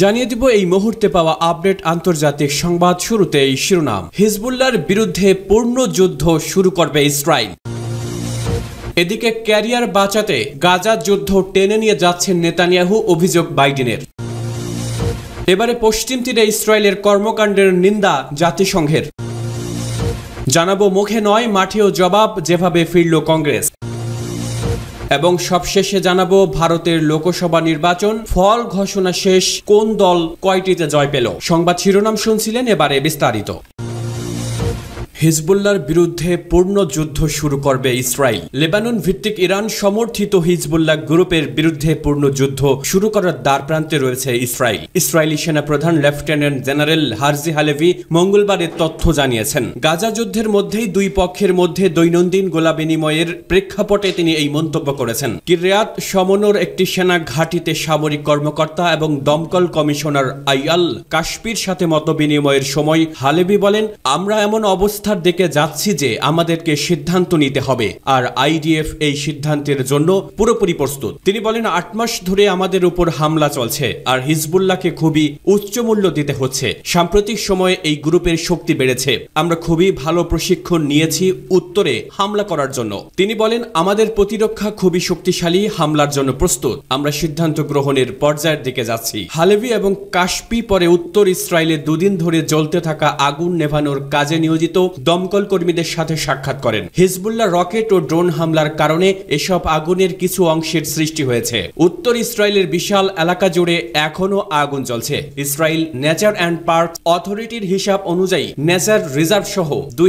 জানিয়ে দিব এই মুহূর্তে পাওয়া আপডেট আন্তর্জাতিক সংবাদ শুরুতে এই শিরোনাম হিজবুল্লার বিরুদ্ধে পূর্ণ যুদ্ধ শুরু করবে ইসরায়েল এদিকে ক্যারিয়ার বাঁচাতে গাজা যুদ্ধ টেনে নিয়ে যাচ্ছেন নেতানিয়াহু অভিযোগ বাইডেনের এবারে পশ্চিম তীরে ইসরায়েলের কর্মকাণ্ডের নিন্দা জাতিসংঘের জানাবো মুখে নয় মাঠেও জবাব যেভাবে ফিরল কংগ্রেস এবং সবশেষে জানাবো ভারতের লোকসভা নির্বাচন ফল ঘোষণা শেষ কোন দল কয়টিতে জয় পেল সংবাদ শিরোনাম শুনছিলেন এবারে বিস্তারিত হিজবুল্লার বিরুদ্ধে পূর্ণ যুদ্ধ শুরু করবে ইসরায়েল লেবানন ভিত্তিক ইরান সমর্থিত হিজবুল্লাহ গ্রুপের বিরুদ্ধে পূর্ণ যুদ্ধ শুরু করার দ্বার প্রান্তে রয়েছে ইসরায়েল ইসরায়েলি সেনাপ্রধান লেফটেন্যান্ট জেনারেল হারজি হালেভি মঙ্গলবার তথ্য জানিয়েছেন গাজা যুদ্ধের মধ্যেই দুই পক্ষের মধ্যে দৈনন্দিন গোলা বিনিময়ের প্রেক্ষাপটে তিনি এই মন্তব্য করেছেন কিরিয়াত সমনোর একটি সেনা ঘাঁটিতে সামরিক কর্মকর্তা এবং দমকল কমিশনার আইয়াল কাশ্মীর সাথে মত বিনিময়ের সময় হালেভি বলেন আমরা এমন অবস্থা অবস্থার দিকে যাচ্ছি যে আমাদেরকে সিদ্ধান্ত নিতে হবে আর আইডিএফ এই সিদ্ধান্তের জন্য পুরোপুরি প্রস্তুত তিনি বলেন আট মাস ধরে আমাদের উপর হামলা চলছে আর হিজবুল্লাহকে খুবই উচ্চ মূল্য দিতে হচ্ছে সাম্প্রতিক সময়ে এই গ্রুপের শক্তি বেড়েছে আমরা খুবই ভালো প্রশিক্ষণ নিয়েছি উত্তরে হামলা করার জন্য তিনি বলেন আমাদের প্রতিরক্ষা খুবই শক্তিশালী হামলার জন্য প্রস্তুত আমরা সিদ্ধান্ত গ্রহণের পর্যায়ের দিকে যাচ্ছি হালেভি এবং কাশপি পরে উত্তর ইসরায়েলে দুদিন ধরে জ্বলতে থাকা আগুন নেভানোর কাজে নিয়োজিত দমকল কর্মীদের সাথে সাক্ষাৎ করেন হিজবুল্লাহ রকেট ও ড্রোন হামলার কারণে এসব আগুনের কিছু অংশের সৃষ্টি হয়েছে উত্তর ইসরায়েলের বিশাল এলাকা জুড়ে এখনও আগুন জ্বলছে ইসরায়েল নেচার অ্যান্ড পার্ক অথরিটির হিসাব অনুযায়ী নেচার রিজার্ভ সহ দুই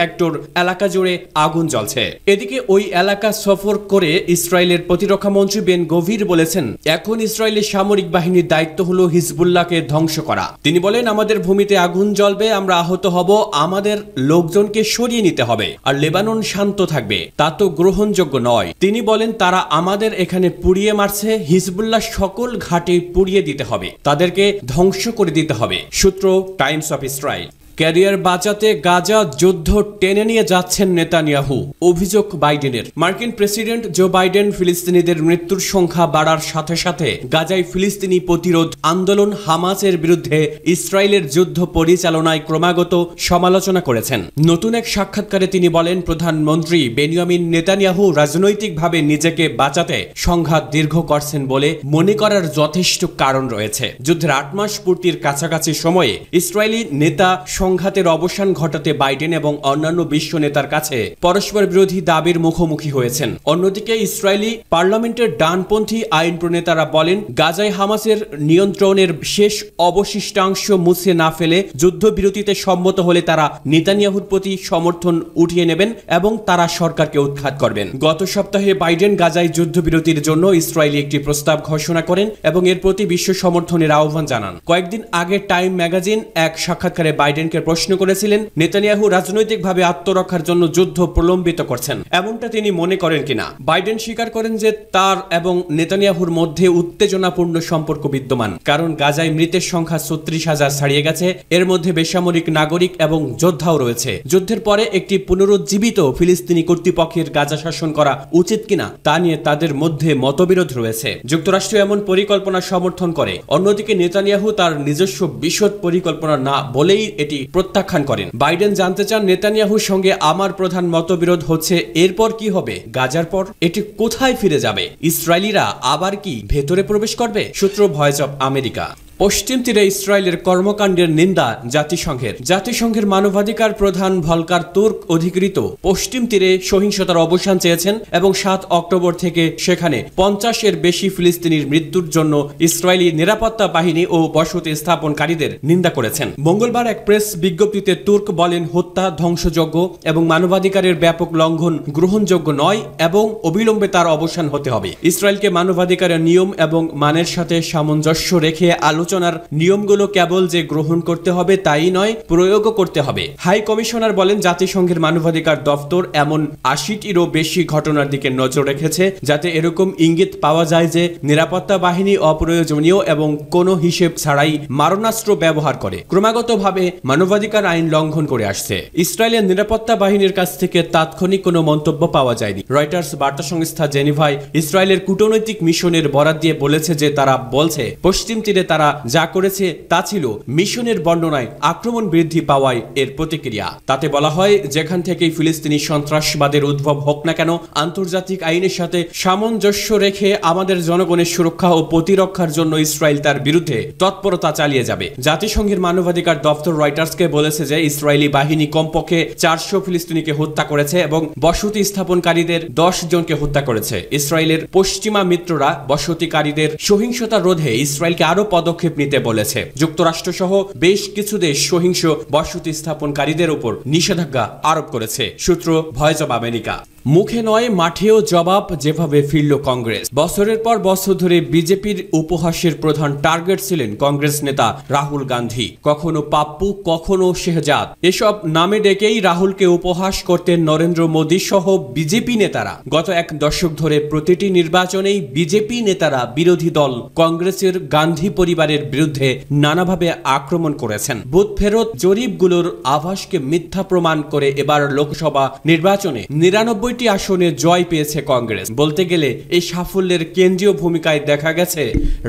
হেক্টর এলাকা জুড়ে আগুন জ্বলছে এদিকে ওই এলাকা সফর করে ইসরায়েলের প্রতিরক্ষা মন্ত্রী বেন গভীর বলেছেন এখন ইসরায়েলের সামরিক বাহিনীর দায়িত্ব হলো হিজবুল্লাহকে ধ্বংস করা তিনি বলেন আমাদের ভূমিতে আগুন জ্বলবে আমরা আহত হব আমাদের লোকজনকে সরিয়ে নিতে হবে আর লেবানন শান্ত থাকবে তা তো গ্রহণযোগ্য নয় তিনি বলেন তারা আমাদের এখানে পুড়িয়ে মারছে হিজবুল্লাহ সকল ঘাটে পুড়িয়ে দিতে হবে তাদেরকে ধ্বংস করে দিতে হবে সূত্র টাইমস অফ ইসরায়েল ক্যারিয়ার বাঁচাতে গাজা যুদ্ধ টেনে নিয়ে যাচ্ছেন নেতানিয়াহু অভিযোগ বাইডেনের মার্কিন প্রেসিডেন্ট জো বাইডেন ফিলিস্তিনিদের মৃত্যুর সংখ্যা বাড়ার সাথে সাথে গাজায় ফিলিস্তিনি প্রতিরোধ আন্দোলন হামাসের বিরুদ্ধে ইসরায়েলের যুদ্ধ পরিচালনায় ক্রমাগত সমালোচনা করেছেন নতুন এক সাক্ষাৎকারে তিনি বলেন প্রধানমন্ত্রী বেনিয়ামিন নেতানিয়াহু রাজনৈতিকভাবে নিজেকে বাঁচাতে সংঘাত দীর্ঘ করছেন বলে মনে করার যথেষ্ট কারণ রয়েছে যুদ্ধের আট মাস পূর্তির কাছাকাছি সময়ে ইসরায়েলি নেতা সংঘাতের অবসান ঘটাতে বাইডেন এবং অন্যান্য বিশ্ব নেতার কাছে পরস্পর বিরোধী দাবির মুখোমুখি হয়েছেন অন্যদিকে ইসরায়েলি পার্লামেন্টের ডানপন্থী আইন প্রণেতারা বলেন গাজায় হামাসের নিয়ন্ত্রণের শেষ অবশিষ্টাংশ মুছে না ফেলে যুদ্ধবিরতিতে সম্মত হলে তারা নেতানিয়াহুর প্রতি সমর্থন উঠিয়ে নেবেন এবং তারা সরকারকে উৎখাত করবেন গত সপ্তাহে বাইডেন গাজায় যুদ্ধবিরতির জন্য ইসরায়েলি একটি প্রস্তাব ঘোষণা করেন এবং এর প্রতি বিশ্ব সমর্থনের আহ্বান জানান কয়েকদিন আগে টাইম ম্যাগাজিন এক সাক্ষাৎকারে বাইডেনকে বিবিসিকে প্রশ্ন করেছিলেন নেতানিয়াহু রাজনৈতিকভাবে আত্মরক্ষার জন্য যুদ্ধ প্রলম্বিত করছেন এমনটা তিনি মনে করেন কিনা বাইডেন স্বীকার করেন যে তার এবং নেতানিয়াহুর মধ্যে উত্তেজনাপূর্ণ সম্পর্ক বিদ্যমান কারণ গাজায় মৃতের সংখ্যা ছত্রিশ হাজার ছাড়িয়ে গেছে এর মধ্যে বেসামরিক নাগরিক এবং যোদ্ধাও রয়েছে যুদ্ধের পরে একটি পুনরুজ্জীবিত ফিলিস্তিনি কর্তৃপক্ষের গাজা শাসন করা উচিত কিনা তা নিয়ে তাদের মধ্যে মতবিরোধ রয়েছে যুক্তরাষ্ট্র এমন পরিকল্পনা সমর্থন করে অন্যদিকে নেতানিয়াহু তার নিজস্ব বিশদ পরিকল্পনা না বলেই এটি প্রত্যাখ্যান করেন বাইডেন জানতে চান নেতানিয়াহুর সঙ্গে আমার প্রধান মতবিরোধ হচ্ছে এরপর কি হবে গাজার পর এটি কোথায় ফিরে যাবে ইসরায়েলিরা আবার কি ভেতরে প্রবেশ করবে সূত্র ভয়েস অব আমেরিকা পশ্চিম তীরে ইসরায়েলের কর্মকাণ্ডের নিন্দা জাতিসংঘের জাতিসংঘের মানবাধিকার প্রধান ভলকার তুর্ক অধিকৃত পশ্চিম তীরে সহিংসতার অবসান চেয়েছেন এবং সাত অক্টোবর থেকে সেখানে পঞ্চাশের বেশি ফিলিস্তিনির মৃত্যুর জন্য ইসরায়েলি নিরাপত্তা বাহিনী ও বসতি স্থাপনকারীদের নিন্দা করেছেন মঙ্গলবার এক প্রেস বিজ্ঞপ্তিতে তুর্ক বলেন হত্যা ধ্বংসযোগ্য এবং মানবাধিকারের ব্যাপক লঙ্ঘন গ্রহণযোগ্য নয় এবং অবিলম্বে তার অবসান হতে হবে ইসরায়েলকে মানবাধিকারের নিয়ম এবং মানের সাথে সামঞ্জস্য রেখে আলো আলোচনার নিয়মগুলো কেবল যে গ্রহণ করতে হবে তাই নয় প্রয়োগও করতে হবে হাই কমিশনার বলেন জাতিসংঘের মানবাধিকার দপ্তর এমন আশিটিরও বেশি ঘটনার দিকে নজর রেখেছে যাতে এরকম ইঙ্গিত পাওয়া যায় যে নিরাপত্তা বাহিনী অপ্রয়োজনীয় এবং কোনো হিসেব ছাড়াই মারণাস্ত্র ব্যবহার করে ক্রমাগতভাবে মানবাধিকার আইন লঙ্ঘন করে আসছে ইসরায়েলের নিরাপত্তা বাহিনীর কাছ থেকে তাৎক্ষণিক কোনো মন্তব্য পাওয়া যায়নি রয়টার্স বার্তা সংস্থা জেনিভায় ইসরায়েলের কূটনৈতিক মিশনের বরাদ দিয়ে বলেছে যে তারা বলছে পশ্চিম তীরে তারা যা করেছে তা ছিল মিশনের বর্ণনায় আক্রমণ বৃদ্ধি পাওয়ায় এর প্রতিক্রিয়া তাতে বলা হয় যেখান থেকেই ফিলিস্তিনি সন্ত্রাসবাদের উদ্ভব হোক না কেন আন্তর্জাতিক আইনের সাথে সামঞ্জস্য রেখে আমাদের জনগণের সুরক্ষা ও প্রতিরক্ষার জন্য ইসরায়েল তার বিরুদ্ধে তৎপরতা চালিয়ে যাবে জাতিসংঘের মানবাধিকার দপ্তর রয়টার্সকে বলেছে যে ইসরায়েলি বাহিনী কমপক্ষে চারশো ফিলিস্তিনিকে হত্যা করেছে এবং বসতি স্থাপনকারীদের দশ জনকে হত্যা করেছে ইসরায়েলের পশ্চিমা মিত্ররা বসতিকারীদের সহিংসতা রোধে ইসরায়েলকে আরও পদক্ষেপ পদক্ষেপ নিতে বলেছে যুক্তরাষ্ট্র সহ বেশ কিছু দেশ সহিংস বসতি স্থাপনকারীদের উপর নিষেধাজ্ঞা আরোপ করেছে সূত্র ভয়েস অব আমেরিকা মুখে নয় মাঠেও জবাব যেভাবে ফিরল কংগ্রেস বছরের পর বছর ধরে বিজেপির উপহাসের প্রধান টার্গেট ছিলেন কংগ্রেস নেতা রাহুল গান্ধী কখনো পাপ্পু কখনো শেহজাদ এসব নামে ডেকেই রাহুলকে উপহাস করতেন নরেন্দ্র মোদী সহ বিজেপি নেতারা গত এক দশক ধরে প্রতিটি নির্বাচনেই বিজেপি নেতারা বিরোধী দল কংগ্রেসের গান্ধী পরিবারের বিরুদ্ধে নানাভাবে আক্রমণ করেছেন বুথ ফেরত জরিপগুলোর আভাসকে মিথ্যা প্রমাণ করে এবার লোকসভা নির্বাচনে নিরানব্বই বাষট্টিটি আসনে জয় পেয়েছে কংগ্রেস বলতে গেলে এই সাফল্যের কেন্দ্রীয় ভূমিকায় দেখা গেছে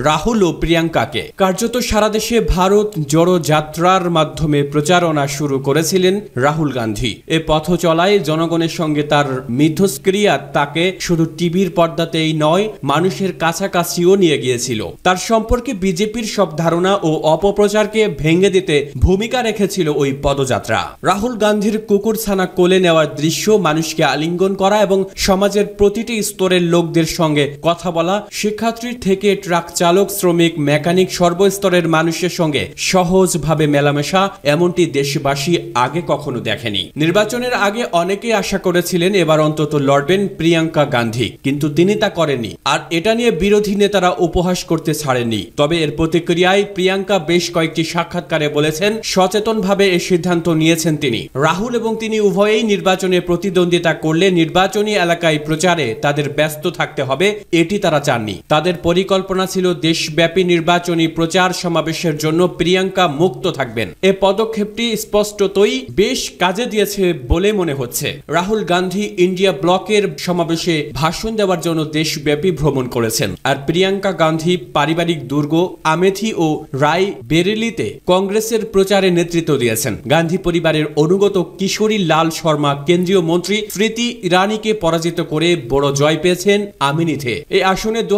রাহুল ও প্রিয়াঙ্কাকে কার্যত সারা দেশে ভারত জড়ো যাত্রার মাধ্যমে প্রচারণা শুরু করেছিলেন রাহুল গান্ধী এ পথ চলায় জনগণের সঙ্গে তার মিথস্ক্রিয়া তাকে শুধু টিভির পর্দাতেই নয় মানুষের কাছাকাছিও নিয়ে গিয়েছিল তার সম্পর্কে বিজেপির সব ধারণা ও অপপ্রচারকে ভেঙে দিতে ভূমিকা রেখেছিল ওই পদযাত্রা রাহুল গান্ধীর কুকুরছানা কোলে নেওয়ার দৃশ্য মানুষকে আলিঙ্গন করা এবং সমাজের প্রতিটি স্তরের লোকদের সঙ্গে কথা বলা শিক্ষার্থী থেকে ট্রাক চালক শ্রমিক মেকানিক সর্বস্তরের মানুষের সঙ্গে সহজভাবে মেলামেশা এমনটি দেশবাসী আগে কখনো দেখেনি নির্বাচনের আগে অনেকেই আশা করেছিলেন এবার অন্তত লড়বেন প্রিয়াঙ্কা গান্ধী কিন্তু তিনি তা করেনি আর এটা নিয়ে বিরোধী নেতারা উপহাস করতে ছাড়েনি তবে এর প্রতিক্রিয়ায় প্রিয়াঙ্কা বেশ কয়েকটি সাক্ষাৎকারে বলেছেন সচেতনভাবে এ সিদ্ধান্ত নিয়েছেন তিনি রাহুল এবং তিনি উভয়েই নির্বাচনে প্রতিদ্বন্দ্বিতা করলে নির্বাচনী এলাকায় প্রচারে তাদের ব্যস্ত থাকতে হবে এটি তারা চাননি তাদের পরিকল্পনা ছিল দেশব্যাপী নির্বাচনী প্রচার সমাবেশের জন্য প্রিয়াঙ্কা মুক্ত থাকবেন এ পদক্ষেপটি স্পষ্টতই বেশ কাজে দিয়েছে বলে মনে হচ্ছে রাহুল গান্ধী ইন্ডিয়া ব্লকের সমাবেশে ভাষণ দেওয়ার জন্য দেশব্যাপী ভ্রমণ করেছেন আর প্রিয়াঙ্কা গান্ধী পারিবারিক দুর্গ আমেথি ও রায় বেরেলিতে কংগ্রেসের প্রচারে নেতৃত্ব দিয়েছেন গান্ধী পরিবারের অনুগত কিশোরী লাল শর্মা কেন্দ্রীয় মন্ত্রী স্মৃতি ইরানিকে পরাজিত করে বড় জয় পেয়েছেন আমিনিথে এই আসনে দু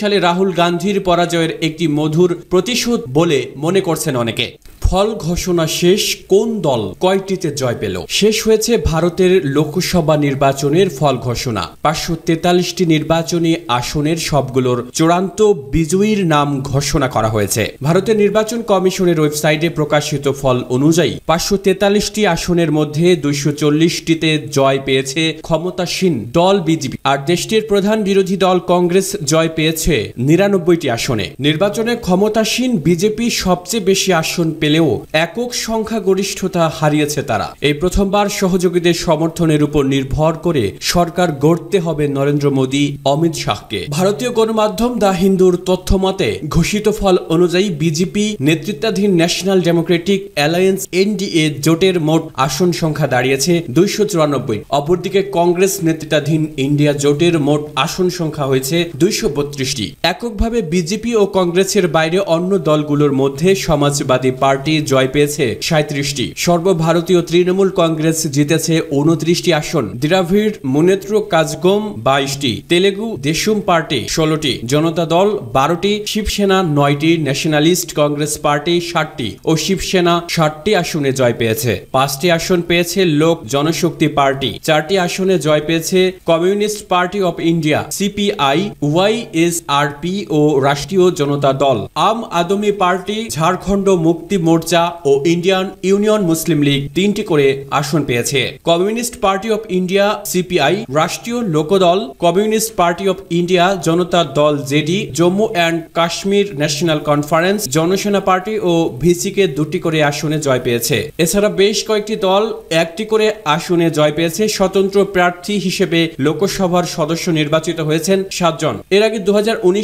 সালে রাহুল গান্ধীর পরাজয়ের একটি মধুর প্রতিশোধ বলে মনে করছেন অনেকে ফল ঘোষণা শেষ কোন দল কয়টিতে জয় পেল শেষ হয়েছে ভারতের লোকসভা নির্বাচনের ফল ঘোষণা পাঁচশো তেতাল্লিশটি নির্বাচনী আসনের সবগুলোর চূড়ান্ত বিজয়ীর নাম ঘোষণা করা হয়েছে ভারতের নির্বাচন কমিশনের ওয়েবসাইটে প্রকাশিত ফল অনুযায়ী পাঁচশো তেতাল্লিশটি আসনের মধ্যে দুইশো চল্লিশটিতে জয় পেয়েছে ক্ষমতাসীন দল বিজেপি আর দেশটির প্রধান বিরোধী দল কংগ্রেস জয় পেয়েছে নিরানব্বইটি আসনে নির্বাচনে ক্ষমতাসীন বিজেপি সবচেয়ে বেশি আসন পেলেও ভোটেও একক সংখ্যাগরিষ্ঠতা হারিয়েছে তারা এই প্রথমবার সহযোগীদের সমর্থনের উপর নির্ভর করে সরকার গড়তে হবে নরেন্দ্র মোদী অমিত শাহকে ভারতীয় গণমাধ্যম দ্য হিন্দুর তথ্যমতে ঘোষিত ফল অনুযায়ী বিজেপি নেতৃত্বাধীন ন্যাশনাল ডেমোক্রেটিক অ্যালায়েন্স এনডিএ জোটের মোট আসন সংখ্যা দাঁড়িয়েছে দুইশো চুরানব্বই অপরদিকে কংগ্রেস নেতৃত্বাধীন ইন্ডিয়া জোটের মোট আসন সংখ্যা হয়েছে দুইশো বত্রিশটি এককভাবে বিজেপি ও কংগ্রেসের বাইরে অন্য দলগুলোর মধ্যে সমাজবাদী পার্টি পার্টি জয় পেয়েছে সাঁত্রিশটি সর্বভারতীয় তৃণমূল কংগ্রেস জিতেছে উনত্রিশটি আসন দ্রাভিড় মুনেত্র কাজগম বাইশটি তেলেগু দেশুম পার্টি ষোলোটি জনতা দল বারোটি শিবসেনা নয়টি ন্যাশনালিস্ট কংগ্রেস পার্টি ষাটটি ও শিবসেনা ষাটটি আসনে জয় পেয়েছে পাঁচটি আসন পেয়েছে লোক জনশক্তি পার্টি চারটি আসনে জয় পেয়েছে Communist Party of India CPI Y S R P ও রাষ্ট্রীয় জনতা দল আম আদমি পার্টি ঝাড়খণ্ড মুক্তি মোর্চা মোর্চা ও ইন্ডিয়ান ইউনিয়ন মুসলিম লীগ তিনটি করে আসন পেয়েছে Communist Party of India CPI Rashtriya Lokdal Communist Party of India Janata Dal JD Jammu and Kashmir National Conference Janasena Party ও ভিসিকে দুটি করে আসনে জয় পেয়েছে এছাড়া বেশ কয়েকটি দল একটি করে আসনে জয় পেয়েছে স্বতন্ত্র প্রার্থী হিসেবে লোকসভার সদস্য নির্বাচিত হয়েছেন সাতজন এর আগে দু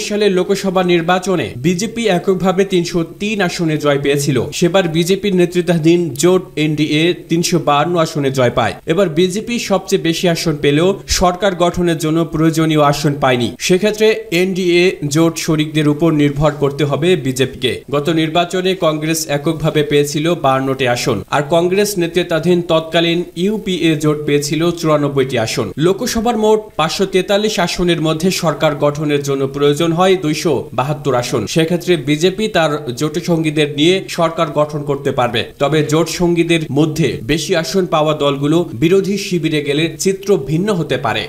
সালে লোকসভা নির্বাচনে বিজেপি এককভাবে তিনশো তিন আসনে জয় পেয়েছিল সেবার বিজেপির নেতৃত্বাধীন জোট এনডিএ তিনশো বাহান্ন আসনে জয় পায় এবার বিজেপি সবচেয়ে বেশি আসন পেলেও সরকার গঠনের জন্য প্রয়োজনীয় আসন পায়নি সেক্ষেত্রে এনডিএ জোট শরিকদের উপর নির্ভর করতে হবে বিজেপিকে গত নির্বাচনে কংগ্রেস এককভাবে পেয়েছিল বাহান্নটি আসন আর কংগ্রেস নেতৃত্বাধীন তৎকালীন ইউপিএ জোট পেয়েছিল চুরানব্বইটি আসন লোকসভার মোট পাঁচশো তেতাল্লিশ আসনের মধ্যে সরকার গঠনের জন্য প্রয়োজন হয় দুইশো বাহাত্তর আসন সেক্ষেত্রে বিজেপি তার জোট সঙ্গীদের নিয়ে সরকার গঠন করতে পারবে তবে জোট সঙ্গীদের মধ্যে বেশি আসন পাওয়া দলগুলো বিরোধী শিবিরে গেলে চিত্র ভিন্ন হতে পারে